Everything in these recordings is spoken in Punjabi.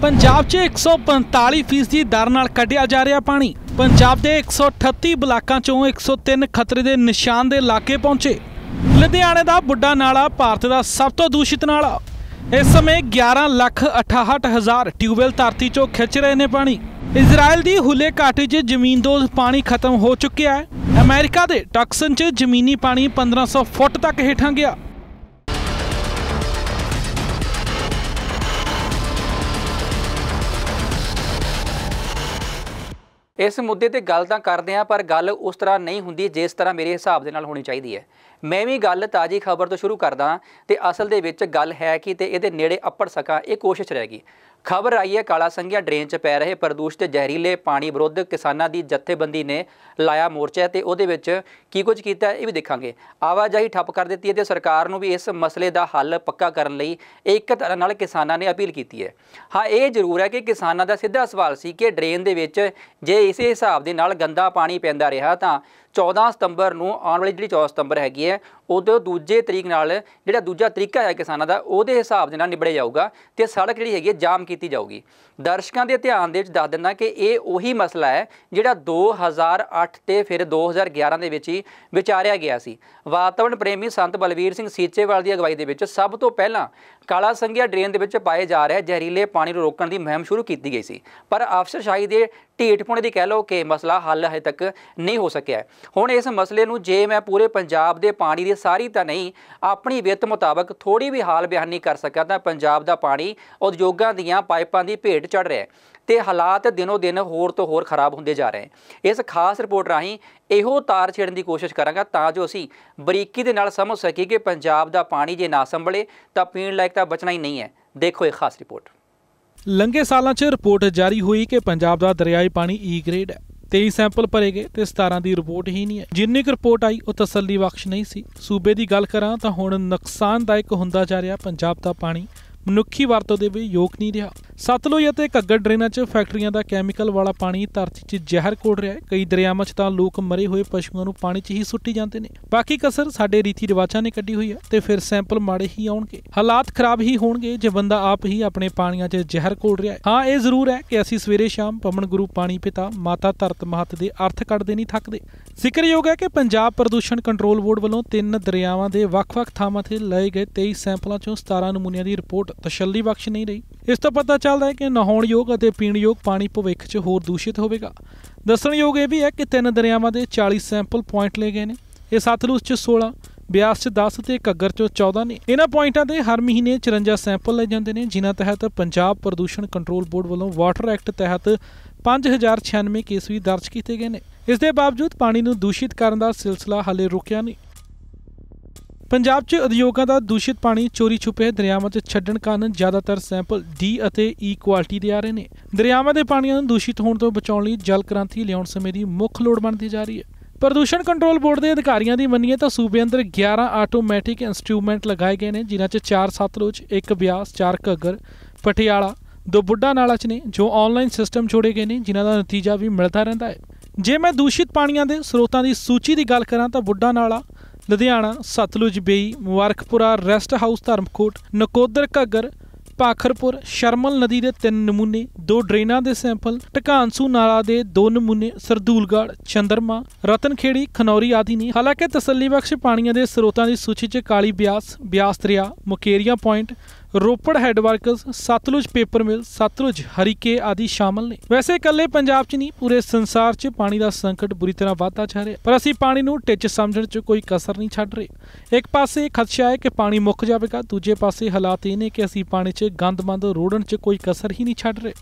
ਪੰਜਾਬ 'ਚ 145% ਦਰ ਨਾਲ ਕੱਢਿਆ ਜਾ ਰਿਹਾ ਪਾਣੀ ਪੰਜਾਬ ਦੇ 138 ਬਲਾਕਾਂ 'ਚੋਂ 103 ਖਤਰੇ ਦੇ ਨਿਸ਼ਾਨ ਦੇ ਇਲਾਕੇ ਪਹੁੰਚੇ ਲੁਧਿਆਣੇ ਦਾ ਬੁੱਢਾ ਨਾਲਾ ਭਾਰਤ ਦਾ ਸਭ ਤੋਂ ਦੂਸ਼ਿਤ ਨਾਲਾ ਇਸ ਸਮੇਂ 11 ਲੱਖ 68 ਹਜ਼ਾਰ ਟਿਊਬਵੈਲ ਧਰਤੀ 'ਚੋਂ ਖਿੱਚ ਰਹੇ ਨੇ ਪਾਣੀ ਇਜ਼ਰਾਈਲ ਦੀ ਹੁਲੇ ਘਾਟੀ 'ਚ ਜ਼ਮੀਨਦੋਜ਼ ਪਾਣੀ ਖਤਮ ਹੋ ਚੁੱਕਿਆ ਹੈ ਅਮਰੀਕਾ ਦੇ ਟਕਸਨ 'ਚ ਜ਼ਮੀਨੀ ਪਾਣੀ 1500 ਫੁੱਟ ਤੱਕ ਹੇਠਾਂ ਗਿਆ ਇਸ ਮੁੱਦੇ ਤੇ ਗੱਲ ਤਾਂ ਕਰਦੇ ਆ ਪਰ ਗੱਲ ਉਸ ਤਰ੍ਹਾਂ ਨਹੀਂ ਹੁੰਦੀ ਜਿਸ ਤਰ੍ਹਾਂ ਮੇਰੇ ਹਿਸਾਬ ਦੇ ਨਾਲ ਹੋਣੀ ਚਾਹੀਦੀ ਹੈ ਮੈਂ ਵੀ ਗੱਲ ਤਾਜੀ ਖਬਰ ਤੋਂ ਸ਼ੁਰੂ ਕਰਦਾ ਤੇ ਅਸਲ ਦੇ ਵਿੱਚ ਗੱਲ ਹੈ ਕਿ ਤੇ ਇਹਦੇ ਨੇੜੇ ਅੱਪੜ ਸਕਾਂ ਇਹ ਕੋਸ਼ਿਸ਼ ਰਹੇਗੀ ਗਈ ਖਬਰ ਆਈ ਹੈ ਕਾਲਾ ਸੰਘਿਆ ਡਰੇਨ 'ਚ ਪੈ ਰਹੇ ਪ੍ਰਦੂਸ਼ਿਤ ਜ਼ਹਿਰੀਲੇ ਪਾਣੀ ਵਿਰੁੱਧ ਕਿਸਾਨਾਂ ਦੀ ਜਥੇਬੰਦੀ ਨੇ ਲਾਇਆ ਮੋਰਚਾ ਤੇ ਉਹਦੇ ਵਿੱਚ ਕੀ ਕੁਝ ਕੀਤਾ ਇਹ ਵੀ ਦੇਖਾਂਗੇ ਆਵਾਜਾਈ ਠੱਪ ਕਰ ਦਿੱਤੀ ਹੈ ਤੇ ਸਰਕਾਰ ਨੂੰ ਵੀ ਇਸ ਮਸਲੇ ਦਾ ਹੱਲ ਪੱਕਾ ਕਰਨ ਲਈ ਇੱਕ ਤਰ੍ਹਾਂ ਨਾਲ ਕਿਸਾਨਾਂ ਨੇ ਅਪੀਲ ਕੀਤੀ ਹੈ ਹਾਂ ਇਹ ਜ਼ਰੂਰ ਹੈ ਕਿ ਕਿਸਾਨਾਂ ਦਾ ਸਿੱਧਾ ਸਵਾਲ ਸੀ ਕਿ ਡਰੇਨ ਦੇ ਵਿੱਚ ਜੇ ਇਸੇ ਹਿਸਾਬ ਦੇ ਨਾਲ ਗੰਦਾ ਪਾਣੀ ਪੈਂਦਾ ਰਿਹਾ ਤਾਂ 14 ਸਤੰਬਰ ਨੂੰ ਆਉਣ ਵਾਲੀ ਜਿਹੜੀ 14 ਸਤੰਬਰ ਹੈਗੀ ਹੈ ਉਦੋਂ ਦੂਜੇ ਤਰੀਕ ਨਾਲ ਜਿਹੜਾ ਦੂਜਾ ਤਰੀਕਾ ਹੈ ਕਿਸਾਨਾਂ ਦਾ ਉਹਦੇ ਹਿਸਾਬ ਦੇ ਨਾਲ ਨਿਬੜਿਆ ਜਾਊਗਾ ਤੇ ਸੜਕ ਜਿਹੜੀ ਹੈਗੀ ਜਾਮ ਕੀਤੀ ਜਾਊਗੀ ਦਰਸ਼ਕਾਂ ਦੇ ਧਿਆਨ ਦੇ ਵਿੱਚ ਦੱਸ ਦਿੰਦਾ ਕਿ ਇਹ ਉਹੀ ਮਸਲਾ ਹੈ ਜਿਹੜਾ 2008 ਤੇ ਫਿਰ 2011 ਦੇ ਵਿੱਚ ਹੀ ਵਿਚਾਰਿਆ ਗਿਆ ਸੀ ਵਾਤਾਵਰਣ ਪ੍ਰੇਮੀ ਸੰਤ ਬਲਵੀਰ ਸਿੰਘ ਸੀਚੇਵਾਲ ਦੀ ਅਗਵਾਈ ਦੇ ਵਿੱਚ ਸਭ ਤੋਂ ਪਹਿਲਾਂ ਕਾਲਾ ਸੰਗਿਆ ਡਰੇਨ ਦੇ ਵਿੱਚ ਪਾਏ ਜਾ ਰਿਹਾ ਜ਼ਹਿਰੀਲੇ ਪਾਣੀ ਨੂੰ ਰੋਕਣ ਦੀ ਮੁਹਿੰਮ ਸ਼ੁਰੂ ਕੀਤੀ ਗਈ ਸੀ ਪਰ ਅਫਸਰ ਸ਼ਾਹੀ ਦੇ ਢੀਠਪੁਣੇ ਦੀ ਕਹਿ ਲਓ ਕਿ ਮਸਲਾ ਹੱਲ ਹੈ ਤੱਕ ਨਹੀਂ ਹੋ ਸਕਿਆ ਹੁਣ ਇਸ ਮਸਲੇ ਨੂੰ ਜੇ ਮੈਂ ਪੂਰੇ ਪੰਜਾਬ ਦੇ ਪਾਣੀ ਦੀ ਸਾਰੀ ਤਾਂ ਨਹੀਂ ਆਪਣੀ ਵਿੱਤ ਮੁਤਾਬਕ ਥੋੜੀ ਵੀ ਹਾਲ ਬਿਆਨੀ ਕਰ ਸਕਾਂ ਤਾਂ ਪੰਜਾਬ ਦਾ ਪਾਣੀ ਉਦਯੋਗਾਂ ਦੀਆਂ ਪਾਈਪਾਂ ਦੀ ਭੇਟ ਚੜ ਰਿਹਾ ਹੈ ਤੇ ਹਾਲਾਤ ਦਿਨੋ ਦਿਨ ਹੋਰ ਤੋਂ ਹੋਰ ਖਰਾਬ ਹੁੰਦੇ ਜਾ ਰਹੇ ਹਨ ਇਸ ਖਾਸ ਰਿਪੋਰਟ ਰਾਹੀਂ ਇਹੋ ਤਾਰ ਛੇੜਨ ਦੀ ਕੋਸ਼ਿਸ਼ ਕਰਾਂਗਾ ਤਾਂ ਜੋ ਅਸੀਂ ਬਰੀਕੀ ਦੇ ਨਾਲ ਸਮਝ ਸਕੀਏ ਕਿ ਪੰਜਾਬ ਦਾ ਪਾਣੀ ਜੇ ਨਾ ਸੰਭਲੇ ਤਾਂ ਪੀਣ ਲਾਇਕ ਤਾਂ ਬਚਣਾ ਹੀ ਨਹੀਂ ਹੈ ਦੇਖੋ ਇਹ ਖਾਸ ਰਿਪੋਰਟ ਲੰਗੇ ਸਾਲਾਂ 'ਚ ਰਿਪੋਰਟ ਜਾਰੀ ਹੋਈ ਕਿ ਪੰਜਾਬ ਦਾ ਦਰਿਆਈ ਪਾਣੀ ਈ e ਗ੍ਰੇਡ ਹੈ 23 ਸੈਂਪਲ ਭਰੇ ਗਏ ਤੇ 17 ਦੀ ਰਿਪੋਰਟ ਹੀ ਨਹੀਂ ਹੈ ਜਿੰਨੀ ਕਿ ਰਿਪੋਰਟ ਆਈ ਉਹ ਤਸੱਲੀ ਬਖਸ਼ ਨਹੀਂ ਸੀ ਸੂਬੇ ਦੀ ਗੱਲ ਕਰਾਂ ਤਾਂ ਹੁਣ ਨੁਕਸਾਨਦਾਇਕ ਹੁੰਦਾ ਜਾ ਰਿਹਾ ਪੰਜਾਬ ਦਾ ਪਾਣੀ ਮਨੁੱਖੀ ਵਰਤੋਂ ਦੇ ਵੀ ਯੋਗ ਨਹੀਂ ਰਿਹਾ ਸਤਲੁਜ ਅਤੇ ਘੱਗਰ ਡਰੇਨਾਂ 'ਚ ਫੈਕਟਰੀਆਂ ਦਾ ਕੈਮੀਕਲ ਵਾਲਾ ਪਾਣੀ ਧਰਤੀ 'ਚ ਜ਼ਹਿਰ ਕੋੜ ਰਿਹਾ ਹੈ ਕਈ ਦਰਿਆਵਾਂ 'ਚ ਤਾਂ ਲੋਕ ਮਰੇ ਹੋਏ ਪਸ਼ੂਆਂ ਨੂੰ ਪਾਣੀ 'ਚ ਹੀ ਸੁੱਟੀ ਜਾਂਦੇ ਨੇ ਬਾਕੀ ਕਸਰ ਸਾਡੇ ਰੀਤੀ ਰਿਵਾਜਾਂ ਨੇ ਕੱਢੀ ਹੋਈ ਹੈ ਤੇ ਫਿਰ ਸੈਂਪਲ ਮਾੜੇ ਹੀ ਆਉਣਗੇ ਹਾਲਾਤ ਖਰਾਬ ਹੀ ਹੋਣਗੇ ਜੇ ਬੰਦਾ ਆਪ ਹੀ ਆਪਣੇ ਪਾਣੀਆਂ 'ਚ ਜ਼ਹਿਰ ਕੋੜ ਰਿਹਾ ਹੈ ਹਾਂ ਇਹ ਜ਼ਰੂਰ ਹੈ ਕਿ ਅਸੀਂ ਸਵੇਰੇ ਸ਼ਾਮ ਪਵਨ ਗੁਰੂ ਪਾਣੀ ਪਿਤਾ ਮਾਤਾ ਧਰਤ ਮਹਤ ਦੇ ਅਰਥ ਕੱਢਦੇ ਨਹੀਂ ਥੱਕਦੇ ਜ਼ਿਕਰਯੋਗ ਹੈ ਕਿ ਪੰਜਾਬ ਪ੍ਰਦੂਸ਼ਣ ਕੰਟਰੋਲ ਬੋਰਡ ਵੱਲੋਂ ਤਿੰਨ ਦਰਿਆਵਾਂ ਦੇ ਵੱਖ-ਵੱਖ ਥਾਵਾਂ 'ਤੇ ਲਏ ਗਏ 23 ਸੈਂਪਲਾਂ 'ਚੋਂ 17 ਨਮੂਨਿਆਂ ਦੀ ਰਿਪੋਰਟ ਤਸੱਲੀ ਬਖਸ਼ ਨਹੀਂ ਰਹੀ ਇਸ ਤੋਂ ਪਤਾ ਚੱਲਦਾ ਹੈ ਕਿ ਨਹਾਉਣਯੋਗ ਅਤੇ ਪੀਣਯੋਗ ਪਾਣੀ ਭਵਿੱਖ 'ਚ ਹੋਰ ਦੂਸ਼ਿਤ ਹੋਵੇਗਾ ਦੱਸਣਯੋਗ ਇਹ ਵੀ ਹੈ ਕਿ ਤਿੰਨ ਦਰਿਆਵਾਂ ਦੇ 40 ਸੈਂਪਲ ਪੁਆਇੰਟ ਲਏ ਗਏ ਨੇ ਇਹ ਸਤਲੁਜ 'ਚ 16 ਬਿਆਸ 'ਚ 10 ਤੇ ਕੱਗਰ 'ਚ 14 ਨੇ ਇਹਨਾਂ ਪੁਆਇੰਟਾਂ ਤੇ ਹਰ ਮਹੀਨੇ 54 ਸੈਂਪਲ ਲਏ ਜਾਂਦੇ ਨੇ ਜਿਨ੍ਹਾਂ ਤਹਿਤ ਪੰਜਾਬ ਪ੍ਰਦੂਸ਼ਣ ਕੰਟਰੋਲ ਬੋਰਡ ਵੱਲੋਂ ਵਾਟਰ ਐਕਟ ਤਹਿਤ 5096 ਕੇਸ ਵੀ ਦਰਜ ਕੀਤੇ ਗਏ ਨੇ ਇਸ ਦੇ ਬਾਵਜੂਦ ਪਾਣੀ ਨੂੰ ਦੂਸ਼ਿਤ ਕਰਨ ਦਾ ਸਿਲਸਿਲਾ ਹਲੇ ਰੁਕਿਆ ਨਹੀਂ ਪੰਜਾਬ 'ਚ ਉਦਯੋਗਾਂ ਦਾ ਦੂਸ਼ਿਤ ਪਾਣੀ ਚੋਰੀ ਛੁਪੇ ਦਰਿਆਵਾਂ 'ਚ ਛੱਡਣ ਕਾਰਨ ਜ਼ਿਆਦਾਤਰ ਸੈਂਪਲ ਡੀ ਅਤੇ ਈ ਕੁਆਲਿਟੀ ਦੇ ਆ ਰਹੇ ਨੇ ਦਰਿਆਵਾਂ ਦੇ ਪਾਣੀਆਂ ਨੂੰ ਦੂਸ਼ਿਤ ਹੋਣ ਤੋਂ ਬਚਾਉਣ ਲਈ ਜਲ ਕ੍ਰਾਂਤੀ ਲਿਆਉਣ ਸਮੇਂ ਦੀ ਮੁੱਖ ਲੋੜ ਬਣਦੀ ਜਾ ਰਹੀ ਹੈ ਪ੍ਰਦੂਸ਼ਣ ਕੰਟਰੋਲ ਬੋਰਡ ਦੇ ਅਧਿਕਾਰੀਆਂ ਦੀ ਮੰਨੀਏ ਤਾਂ ਸੂਬੇ ਅੰਦਰ 11 ਆਟੋਮੈਟਿਕ ਇਨਸਟਰੂਮੈਂਟ ਲਗਾਏ ਗਏ ਨੇ ਜਿਨ੍ਹਾਂ 'ਚ 4 ਸਤਲੁਜ 1 ਬਿਆਸ 4 ਘੱਗਰ ਪਟਿਆਲਾ ਦੋ ਬੁੱਢਾ ਨਾਲਾ 'ਚ ਨੇ ਜੋ ਆਨਲਾਈਨ ਸਿਸਟਮ ਛੋੜੇ ਗਏ ਨੇ ਜਿਨ੍ਹਾਂ ਦਾ ਨਤੀਜਾ ਵੀ ਮਿਲਦਾ ਰਹਿੰਦਾ ਹੈ ਜੇ ਮੈਂ ਦੂਸ਼ਿਤ ਪਾਣੀਆਂ ਦੇ ਸਰੋਤਾਂ ਦੀ ਸੂਚੀ ਦੀ ਗੱਲ ਕਰਾਂ ਤਾਂ ਬੁੱਢਾ ਨਾਲਾ ਲੁਧਿਆਣਾ ਸਤਲੁਜ ਬੇਈ ਮੁਬਾਰਕਪੁਰਾ ਰੈਸਟ ਹਾਊਸ ਧਰਮਕੋਟ ਨਕੋਦਰ ਘੱਗਰ ਪਾਖਰਪੁਰ ਸ਼ਰਮਲ ਨਦੀ ਦੇ ਤਿੰਨ ਨਮੂਨੇ ਦੋ ਡਰੇਨਾਂ ਦੇ ਸੈਂਪਲ ਟਕਾਂਸੂ ਨਾਲਾ ਦੇ ਦੋ ਨਮੂਨੇ ਸਰਦੂਲਗੜ ਚੰਦਰਮਾ ਰਤਨਖੇੜੀ ਖਨੌਰੀ ਆਦਿ ਨੇ ਹਾਲਾਂਕਿ ਤਸੱਲੀਬਖਸ਼ ਪਾਣੀਆਂ ਦੇ ਸਰੋਤਾਂ ਦੀ ਸੂਚੀ 'ਚ ਕਾਲੀ ਬਿਆਸ ਬਿਆਸ ਦਰਿਆ Mukerian point Ropar headworks Satluj paper mill Satluj Harike ਆਦਿ ਸ਼ਾਮਲ ਨੇ ਵੈਸੇ ਇਕੱਲੇ ਪੰਜਾਬ 'ਚ ਨਹੀਂ ਪੂਰੇ ਸੰਸਾਰ 'ਚ ਪਾਣੀ ਦਾ ਸੰਕਟ ਬੁਰੀ ਤਰ੍ਹਾਂ ਵਧਦਾ ਜਾ ਰਿਹਾ ਪਰ ਅਸੀਂ ਪਾਣੀ ਨੂੰ ਟਿੱਚ ਸਮਝਣ 'ਚ ਕੋਈ ਕਸਰ ਨਹੀਂ ਛੱਡ ਰਹੇ ਇੱਕ ਪਾਸੇ ਖਦਸ਼ਾ ਹੈ ਕਿ ਪਾਣੀ ਮੁੱਕ ਜਾਵੇਗਾ ਦੂਜੇ ਪਾਸੇ ਹਾਲਾਤ ਇਹ ਨੇ ਕਿ ਅਸੀਂ ਪਾਣੀ 'ਚ ਗੰਦਮੰਦ ਰੋੜਨ 'ਚ ਕੋਈ ਕਸਰ ਹੀ ਨਹੀਂ ਛੱਡ ਰਹੇ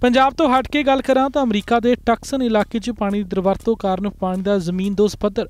ਪੰਜਾਬ ਤੋਂ ਹਟ ਕੇ ਗੱਲ ਕਰਾਂ ਤਾਂ ਅਮਰੀਕਾ ਦੇ ਟਕਸਨ ਇਲਾਕੇ 'ਚ ਪਾਣੀ ਦੀ ਦਰਵਰਤੋਂ ਕਾਰਨ ਪਾਣੀ ਦਾ ਜ਼ਮੀਨ ਦੋਸ ਪੱਧਰ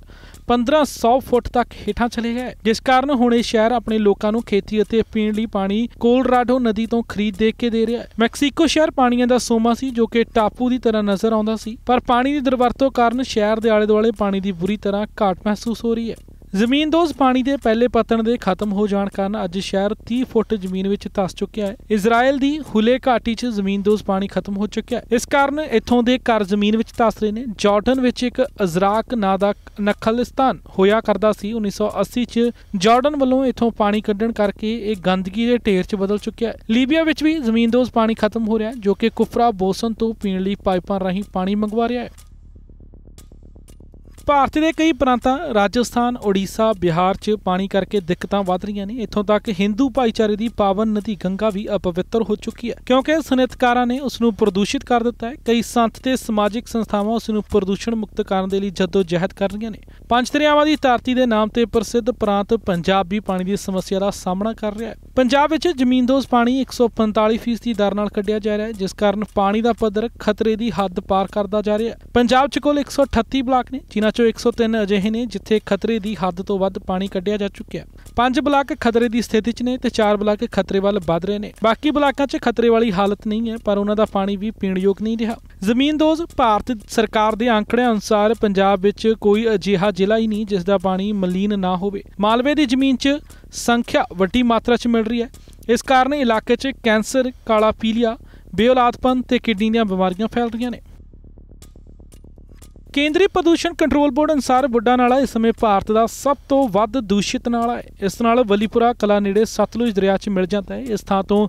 1500 ਫੁੱਟ ਤੱਕ ਹੇਠਾਂ ਚਲੇ ਗਿਆ ਜਿਸ ਕਾਰਨ ਹੁਣ ਇਹ ਸ਼ਹਿਰ ਆਪਣੇ ਲੋਕਾਂ ਨੂੰ ਖੇਤੀ ਅਤੇ ਪੀਣ ਲਈ ਪਾਣੀ ਕੋਲਰਾਡੋ ਨਦੀ ਤੋਂ ਖਰੀਦ ਦੇ ਕੇ ਦੇ ਰਿਹਾ ਹੈ ਮੈਕਸੀਕੋ ਸ਼ਹਿਰ ਪਾਣੀਆਂ ਦਾ ਸੋਮਾ ਸੀ ਜੋ ਕਿ ਟਾਪੂ ਦੀ ਤਰ੍ਹਾਂ ਨਜ਼ਰ ਆਉਂਦਾ ਸੀ ਪਰ ਪਾਣੀ ਦੀ ਦਰਵਰਤੋਂ ਕਾਰਨ ਸ਼ਹਿਰ ਦੇ ਆਲੇ-ਦੁਆਲੇ ਪਾਣੀ ਦੀ ਬੁਰੀ ਤਰ੍ਹਾਂ ਘਾਟ ਮਹਿਸੂਸ ਹੋ ਰਹੀ ਹੈ ਜ਼ਮੀਨਦੋਜ਼ ਪਾਣੀ ਦੇ ਪਹਿਲੇ ਪਤਨ ਦੇ ਖਤਮ ਹੋ ਜਾਣ ਕਾਰਨ ਅੱਜ ਸ਼ਹਿਰ 30 ਫੁੱਟ ਜ਼ਮੀਨ ਵਿੱਚ ਧਸ ਚੁੱਕਿਆ ਹੈ ਇਜ਼ਰਾਈਲ ਦੀ ਹੁਲੇ ਘਾਟੀ 'ਚ ਜ਼ਮੀਨਦੋਜ਼ ਪਾਣੀ ਖਤਮ ਹੋ ਚੁੱਕਿਆ ਹੈ ਇਸ ਕਾਰਨ ਇੱਥੋਂ ਦੇ ਘਰ ਜ਼ਮੀਨ ਵਿੱਚ ਧਸ ਰਹੇ ਨੇ ਜਾਰਡਨ ਵਿੱਚ ਇੱਕ ਅਜ਼ਰਾਕ ਨਾਂ ਦਾ ਨਖਲਿਸਤਾਨ ਹੋਇਆ ਕਰਦਾ ਸੀ 1980 'ਚ ਜਾਰਡਨ ਵੱਲੋਂ ਇੱਥੋਂ ਪਾਣੀ ਕੱਢਣ ਕਰਕੇ ਇਹ ਗੰਦਗੀ ਦੇ ਢੇਰ 'ਚ ਬਦਲ ਚੁੱਕਿਆ ਹੈ ਲੀਬੀਆ ਵਿੱਚ ਵੀ ਜ਼ਮੀਨਦੋਜ਼ ਪਾਣੀ ਖਤਮ ਹੋ ਰਿਹਾ ਹੈ ਜੋ ਕਿ ਕੁਫਰਾ ਬੋਸਨ ਤੋਂ ਪੀਣ ਲਈ ਪਾਈਪਾਂ ਰਾਹੀਂ ਪਾਣੀ ਮੰਗਵਾ ਰਿਹਾ ਹੈ ਭਾਰਤ ਦੇ ਕਈ ਪ੍ਰਾਂਤਾਂ ਰਾਜਸਥਾਨ, ਓਡੀਸ਼ਾ, ਬਿਹਾਰ 'ਚ ਪਾਣੀ ਕਰਕੇ ਦਿੱਕਤਾਂ ਵੱਧ ਰਹੀਆਂ ਨੇ ਇੱਥੋਂ ਤੱਕ ਹਿੰਦੂ ਭਾਈਚਾਰੇ ਦੀ ਪਾਵਨ ਨਦੀ ਗੰਗਾ ਵੀ ਅਪਵਿੱਤਰ ਹੋ ਚੁੱਕੀ ਹੈ ਕਿਉਂਕਿ ਸਨਿਤਕਾਰਾਂ ਨੇ ਉਸ ਨੂੰ ਪ੍ਰਦੂਸ਼ਿਤ ਕਰ ਦਿੱਤਾ ਹੈ ਕਈ ਸੰਤ ਤੇ ਸਮਾਜਿਕ ਸੰਸਥਾਵਾਂ ਉਸ ਨੂੰ ਪ੍ਰਦੂਸ਼ਣ ਮੁਕਤ ਕਰਨ ਦੇ ਲਈ ਜਦੋਜਹਿਦ ਕਰ ਰਹੀਆਂ ਨੇ ਪੰਜ ਦਰਿਆਵਾਂ ਦੀ ਧਰਤੀ ਦੇ ਨਾਮ ਤੇ ਪ੍ਰਸਿੱਧ ਪ੍ਰਾਂਤ ਪੰਜਾਬ ਵੀ ਪਾਣੀ ਦੀ ਸਮੱਸਿਆ ਦਾ ਸਾਹਮਣਾ ਕਰ ਰਿਹਾ ਹੈ ਪੰਜਾਬ ਵਿੱਚ ਜ਼ਮੀਨਦੋਜ਼ ਪਾਣੀ 145% ਦੀ ਦਰ ਨਾਲ ਕੱਢਿਆ ਜਾ ਰਿਹਾ ਹੈ ਜਿਸ ਕਾਰਨ ਪਾਣੀ ਦਾ ਪੱਧਰ ਖਤਰੇ ਦੀ ਹੱਦ ਪਾਰ ਕਰਦਾ ਜਾ ਰਿਹਾ ਹੈ ਪੰਜਾਬ 'ਚ ਕੁੱਲ 138 ਬਲਾਕ ਨੇ ਜਿਨ੍ਹਾਂ ਵਿੱਚੋਂ 103 ਅਜਿਹੇ ਨੇ ਜਿੱਥੇ ਖਤਰੇ ਦੀ ਹੱਦ ਤੋਂ ਵੱਧ ਪਾਣੀ ਕੱਢਿਆ ਜਾ ਚੁੱਕਿਆ ਪੰਜ ਬਲਾਕ ਖਤਰੇ ਦੀ ਸਥਿਤੀ 'ਚ ਨੇ ਤੇ ਚਾਰ ਬਲਾਕ ਖਤਰੇ ਵੱਲ ਵੱਧ ਰਹੇ ਨੇ ਬਾਕੀ ਬਲਾਕਾਂ 'ਚ ਖਤਰੇ ਵਾਲੀ ਹਾਲਤ ਨਹੀਂ ਹੈ ਪਰ ਉਹਨਾਂ ਦਾ ਪਾਣੀ ਵੀ ਪੀਣ ਯੋਗ ਨਹੀਂ ਰਿਹਾ ਜ਼ਮੀਨਦੋਜ਼ ਭਾਰਤ ਸਰਕਾਰ ਦੇ ਅੰਕੜਿਆਂ ਅਨੁਸਾਰ ਪੰਜਾਬ ਵਿੱਚ ਕੋਈ ਅਜਿਹਾ ਜ਼ਿਲ੍ਹਾ ਹੀ ਨਹੀਂ ਜਿਸ ਦਾ ਪਾਣੀ ਮਲੀਨ ਨਾ ਹੋਵੇ ਮਾਲਵੇ ਦੀ ਜ਼ਮੀਨ 'ਚ ਸੰਖਿਆ ਵੱਡੀ ਮਾਤਰਾ 'ਚ ਮਿਲ ਰਹੀ ਹੈ ਇਸ ਕਾਰਨ ਇਲਾਕੇ 'ਚ ਕੈਂਸਰ ਕਾਲਾ ਪੀਲੀਆ ਬੇਉਲਾਦਪਨ ਤੇ ਕਿਡਨੀ ਦੀਆਂ ਬਿਮਾਰੀਆਂ ਫੈਲ ਰਹੀਆਂ ਨੇ ਕੇਂਦਰੀ ਪ੍ਰਦੂਸ਼ਣ ਕੰਟਰੋਲ ਬੋਰਡ ਅਨਸਾਰ ਬੁੱਢਾ ਨਾਲਾ ਇਸ ਸਮੇਂ ਭਾਰਤ ਦਾ ਸਭ ਤੋਂ ਵੱਧ ਦੂਸ਼ਿਤ ਨਾਲਾ ਹੈ ਇਸ ਨਾਲ ਵਲੀਪੁਰਾ ਕਲਾ ਨੇੜੇ ਸਤਲੁਜ ਦਰਿਆ 'ਚ ਮਿਲ ਜਾਂਦਾ ਹੈ ਇਸ ਥਾਂ ਤੋਂ